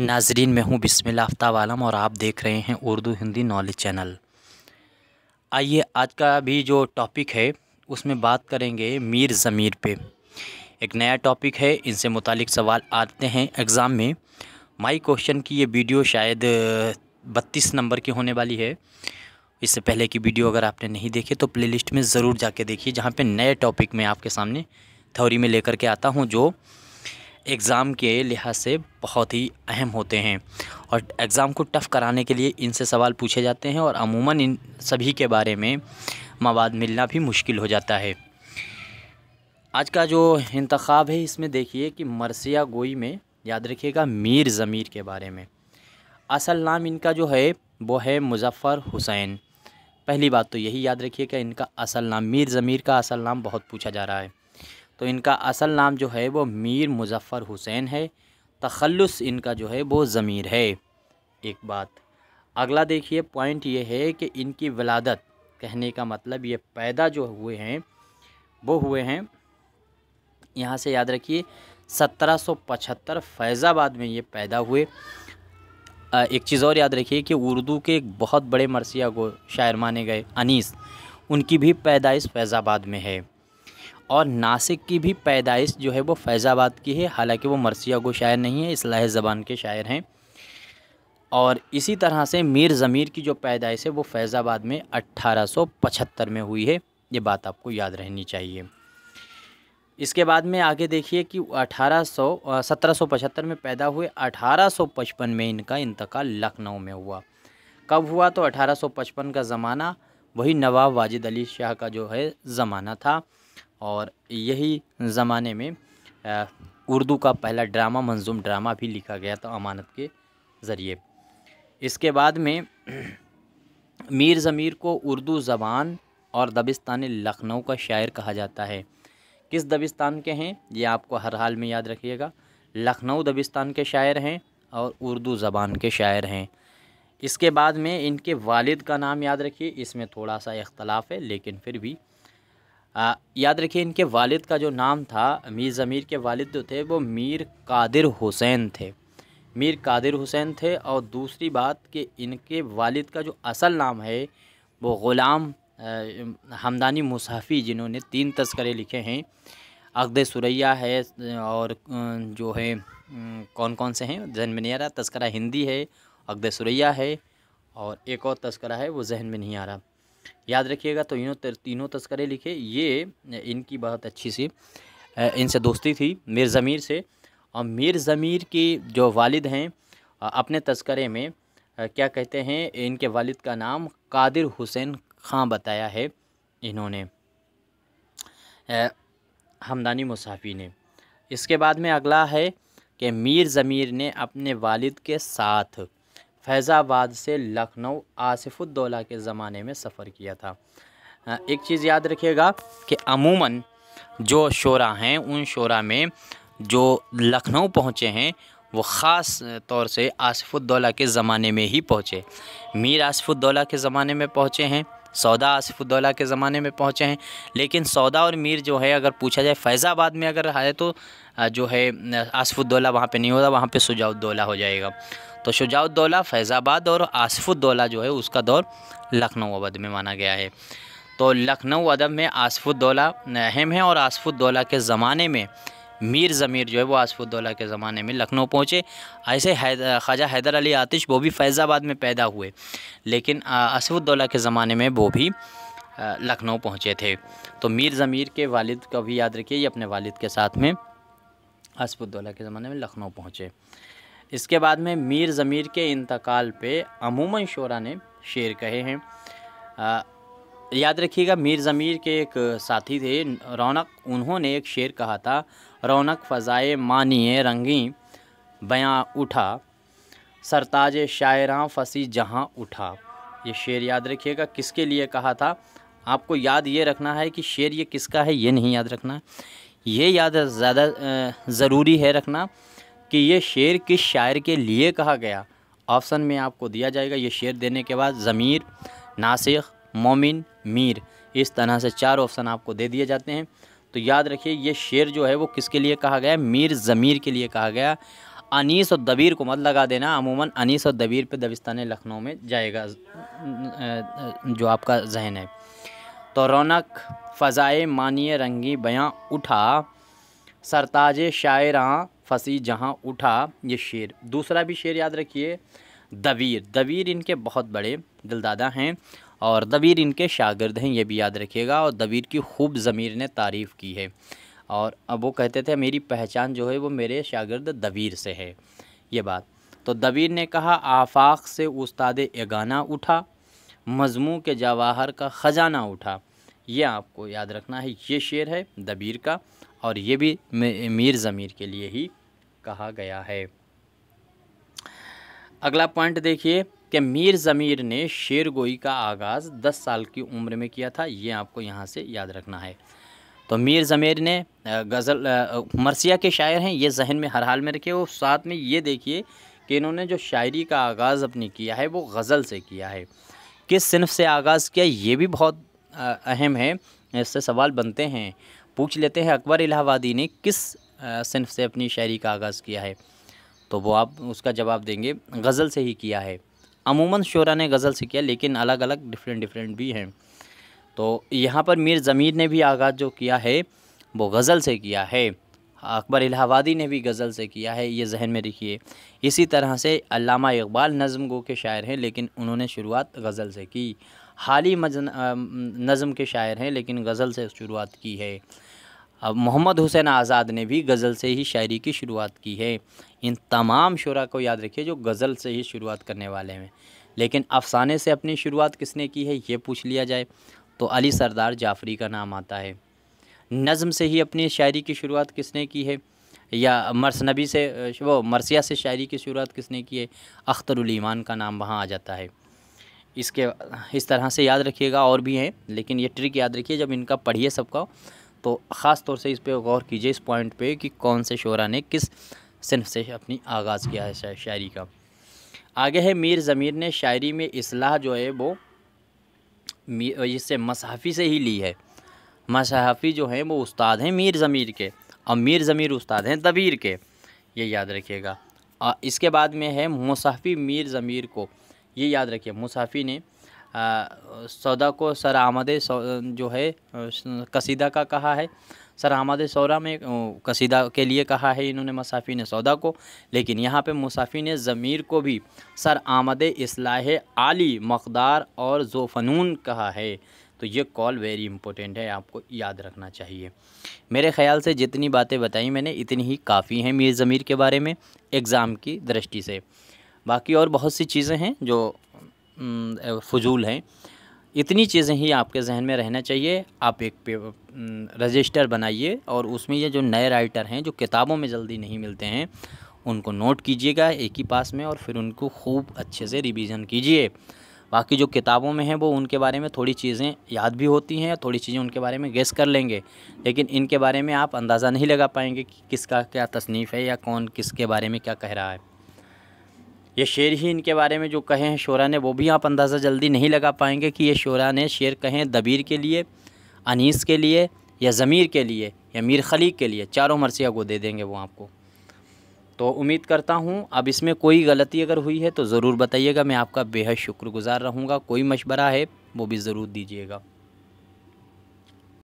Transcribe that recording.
नाजरीन मैं हूँ बिस्मिल आफ्ताब आलम और आप देख रहे हैं उर्दू हिंदी नॉलेज चैनल आइए आज का भी जो टॉपिक है उसमें बात करेंगे मीर ज़मीर पे एक नया टॉपिक है इनसे मुतल सवाल आते हैं एग्ज़ाम में माई क्वेश्चन की ये वीडियो शायद बत्तीस नंबर की होने वाली है इससे पहले की वीडियो अगर आपने नहीं देखी तो प्ले में ज़रूर जा देखिए जहाँ पर नए टॉपिक में आपके सामने थ्योरी में लेकर के आता हूँ जो एग्ज़ाम के लिहाज से बहुत ही अहम होते हैं और एग्ज़ाम को टफ़ कराने के लिए इनसे सवाल पूछे जाते हैं और अमूमन इन सभी के बारे में मवाद मिलना भी मुश्किल हो जाता है आज का जो इंतखब है इसमें देखिए कि मरसिया गोई में याद रखिएगा मीर ज़मीर के बारे में असल नाम इनका जो है वो है मुजफ़र हुसैन पहली बात तो यही याद रखिए कि इनका असल नाम मीर ज़मीर का असल नाम बहुत पूछा जा रहा है तो इनका असल नाम जो है वो मीर मुजफ़र हुसैन है तखलस इनका जो है वो ज़मीर है एक बात अगला देखिए पॉइंट ये है कि इनकी वलादत कहने का मतलब ये पैदा जो हुए हैं वो हुए हैं यहाँ से याद रखिए 1775 फैज़ाबाद में ये पैदा हुए एक चीज़ और याद रखिए कि उर्दू के एक बहुत बड़े मरसिया को शायर माने गए अनीस उनकी भी पैदाइश फैज़ाबाद में है और नासिक की भी पैदाइश जो है वो फैज़ाबाद की है हालांकि वो मरसिया को शायर नहीं है इसलाह ज़बान के शायर हैं और इसी तरह से मीर ज़मीर की जो पैदाइश है वो फैज़ाबाद में 1875 में हुई है ये बात आपको याद रहनी चाहिए इसके बाद में आगे देखिए कि 1800 सौ में पैदा हुए 1855 में इनका इंतकाल लखनऊ में हुआ कब हुआ तो 1855 का ज़माना वही नवाब वाजिद अली शाह का जो है ज़माना था और यही ज़माने में उर्दू का पहला ड्रामा मंजूम ड्रामा भी लिखा गया था अमानत के ज़रिए इसके बाद में मीर ज़मीर को उर्दू ज़बान और दबिस्तान लखनऊ का शायर कहा जाता है किस दबिस्तान के हैं ये आपको हर हाल में याद रखिएगा लखनऊ दबिस्तान के शायर हैं और उर्दू ज़बान के शायर हैं इसके बाद में इनके वालिद का नाम याद रखिए इसमें थोड़ा सा इख्तलाफ है लेकिन फिर भी आ, याद रखिए इनके वालिद का जो नाम था मीर ज़मीर के वालिद जो थे वो मीर कादिर हुसैन थे मीर कादिर हुसैन थे और दूसरी बात कि इनके वालिद का जो असल नाम है वो ग़ुलाम हमदानी मुसाफ़ी जिन्होंने तीन तस्करे लिखे हैं अकद सुरैया है और जो है कौन कौन से हैं जहन में नहीं आ रहा तस्करा हिंदी है अकद सुरैया है और एक और तस्करा है वो जहन में नहीं आ रहा याद रखिएगा तो इन्हों तीनों तस्करे लिखे ये इनकी बहुत अच्छी सी इनसे दोस्ती थी मीर ज़मीर से और मीर ज़मीर के जो वालिद हैं अपने तस्करे में क्या कहते हैं इनके वालिद का नाम कादिर हुसैन खां बताया है इन्होंने हमदानी मुसाफी ने इसके बाद में अगला है कि मीर ज़मीर ने अपने वालिद के साथ फैज़ाबाद से लखनऊ आसफ़ुद्दौला के ज़माने में सफ़र किया था एक चीज़ याद रखिएगा कि अमूमन जो शोरा हैं उन शोरा में जो लखनऊ पहुँचे हैं वो ख़ास तौर से आसफ़ुद्दौला के ज़माने में ही पहुँचे मीर आसफ़ुद्दौला के ज़माने में पहुँचे हैं सौदा आसिफुद्दौला के ज़माने में पहुँचे हैं लेकिन सौदा और मीर जो है अगर पूछा जाए फैज़ाबाद में अगर है तो जो है आसफुद्दौला वहाँ पर नहीं होगा वहाँ पर शुजाउद्दौला हो जाएगा तो शुजाउद्दौला फैज़ाबाद और आसफुद्दौला जो है उसका दौर लखनऊ अवध में माना गया है तो लखनऊ अदब में आसफुद्दौला अहम है और आसफुद्दौला के ज़माने में मीर ज़मीर जो है वो आसफुद्दौला के ज़माने में लखनऊ पहुँचे ऐसे हैदर ख्वाजा हैदर अली आतिश वो भी फैज़ाबाद में पैदा हुए लेकिन आसफुद्दौला के ज़माने में वो भी लखनऊ पहुँचे थे तो मीर ज़मीर के वालिद का भी याद रखिए अपने वालिद के साथ में आसफुद्दौला के ज़माने में लखनऊ पहुँचे इसके बाद में मीर ज़मीर के इंतकाल पर अमूमन शोरा ने शेर कहे हैं याद रखिएगा मीर ज़मीर के एक साथी थे रौनक उन्होंने एक शेर कहा था रौनक फ़ज़ाए मानिए रंगी बयां उठा सरताज शायरा फ़सी जहाँ उठा ये शेर याद रखिएगा किसके लिए कहा था आपको याद ये रखना है कि शेर ये किसका है ये नहीं याद रखना ये याद ज़्यादा ज़रूरी है रखना कि ये शेर किस शायर के लिए कहा गया ऑप्शन में आपको दिया जाएगा ये शेर देने के बाद ज़मीर नासिक मोमिन मीर इस तरह से चार ऑप्शन आपको दे दिए जाते हैं तो याद रखिए ये शेर जो है वो किसके लिए कहा गया मीर ज़मीर के लिए कहा गया अनीस और दबीर को मत लगा देना अमूमन अनीस और दबीर पे दबिस्तान लखनऊ में जाएगा जो आपका जहन है तो रौनक फ़ज़ाए मानिए रंगी बयां उठा सरताज शायरां फसी जहां उठा ये शेर दूसरा भी शेर याद रखिए दबीर दबीर इनके बहुत बड़े दिलदादा हैं और दबीर इनके शागिर्द हैं ये भी याद रखिएगा और दबीर की खूब ज़मीर ने तारीफ़ की है और अब वो कहते थे मेरी पहचान जो है वो मेरे शागिर्द दबीर से है ये बात तो दबीर ने कहा आफाक से उस्ताद एगाना उठा मजमू के जवाहर का ख़जाना उठा ये आपको याद रखना है ये शेर है दबीर का और ये भी मीर ज़मीर के लिए ही कहा गया है अगला पॉइंट देखिए कि मीर ज़मीर ने शेर गोई का आगाज़ 10 साल की उम्र में किया था ये आपको यहाँ से याद रखना है तो मीर ज़मीर ने गज़ल मरसिया के शायर हैं ये जहन में हर हाल में रखे और साथ में ये देखिए कि इन्होंने जो शायरी का आगाज़ अपनी किया है वो गज़ल से किया है किस सिनफ से आगाज़ किया ये भी बहुत अहम है इससे सवाल बनते हैं पूछ लेते हैं अकबर इलाहाबादी ने किस सिनफ से अपनी शायरी का आगाज़ किया है तो वो आप उसका जवाब देंगे गज़ल से ही किया है अमूमन शोरा ने गज़ल से किया लेकिन अलग अलग डिफरेंट डिफरेंट भी हैं तो यहाँ पर मीर ज़मीर ने भी आगाज़ जो किया है वो गज़ल से किया है अकबर इलाहाबादी ने भी गज़ल से किया है ये जहन में रखिए इसी तरह से अलामा इकबाल नज़म गो के शायर हैं लेकिन उन्होंने शुरुआत गज़ल से की हाली नज़म के शायर हैं लेकिन गज़ल से शुरुआत की है अब मोहम्मद हुसैन आज़ाद ने भी गज़ल से ही शायरी की शुरुआत की है इन तमाम शुरा को याद रखिए जो गज़ल से ही शुरुआत करने वाले हैं लेकिन अफसाने से अपनी शुरुआत किसने की है ये पूछ लिया जाए तो अली सरदार जाफरी का नाम आता है नज़म से ही अपनी शायरी की शुरुआत किसने की है या मरसनबी से वो मरसिया से शायरी की शुरुआत किसने की है अख्तरुलीमान का नाम वहाँ आ जाता है इसके इस तरह से याद रखिएगा और भी हैं लेकिन ये ट्रिक याद रखिए जब इनका पढ़िए सबका तो ख़ास तौर से इस पर गौर कीजिए इस पॉइंट पे कि कौन से शोरा ने किस सिनफ से अपनी आगाज़ किया है शायरी का आगे है मीर ज़मीर ने शायरी में असलाह जो है वो इससे मसाफ़ी से ही ली है मसाफ़ी जो हैं वो उस्ताद हैं मीर ज़मीर के और मीर ज़मीर उस्ताद हैं दबीर के ये याद रखिएगा इसके बाद में है मुसाफ़ी मीर ज़मीर को ये याद रखिए मुसाफ़ी ने सौदा को सर आमद जो है कसीदा का कहा है सर आमद सौरा में कसीदा के लिए कहा है इन्होंने मुसाफी ने सौदा को लेकिन यहाँ पे मुसाफी ने ज़मीर को भी सर आमद असलाह आली मकदार और जोफ़नून कहा है तो ये कॉल वेरी इंपॉर्टेंट है आपको याद रखना चाहिए मेरे ख्याल से जितनी बातें बताई मैंने इतनी ही काफ़ी हैं मीर ज़मीर के बारे में एग्ज़ाम की दृष्टि से बाकी और बहुत सी चीज़ें हैं जो फजूल हैं इतनी चीज़ें ही आपके जहन में रहना चाहिए आप एक रजिस्टर बनाइए और उसमें ये जो नए राइटर हैं जो किताबों में जल्दी नहीं मिलते हैं उनको नोट कीजिएगा एक ही पास में और फिर उनको खूब अच्छे से रिवीजन कीजिए बाकी जो किताबों में हैं वो उनके बारे में थोड़ी चीज़ें याद भी होती हैं थोड़ी चीज़ें उनके बारे में गेस कर लेंगे लेकिन इनके बारे में आप अंदाज़ा नहीं लगा पाएंगे कि किसका क्या तसनीफ़ है या कौन किसके बारे में क्या कह रहा है ये शेर ही इनके बारे में जो कहे हैं शोरा ने वो भी आप अंदाज़ा जल्दी नहीं लगा पाएंगे कि ये शोरा ने शेर कहें दबीर के लिए अनीस के लिए या ज़मीर के लिए या मीर खलीक के लिए चारों मरसिया को दे देंगे वो आपको तो उम्मीद करता हूँ अब इसमें कोई गलती अगर हुई है तो ज़रूर बताइएगा मैं आपका बेहद शुक्रगुजार रहूँगा कोई मशवरा है वो भी ज़रूर दीजिएगा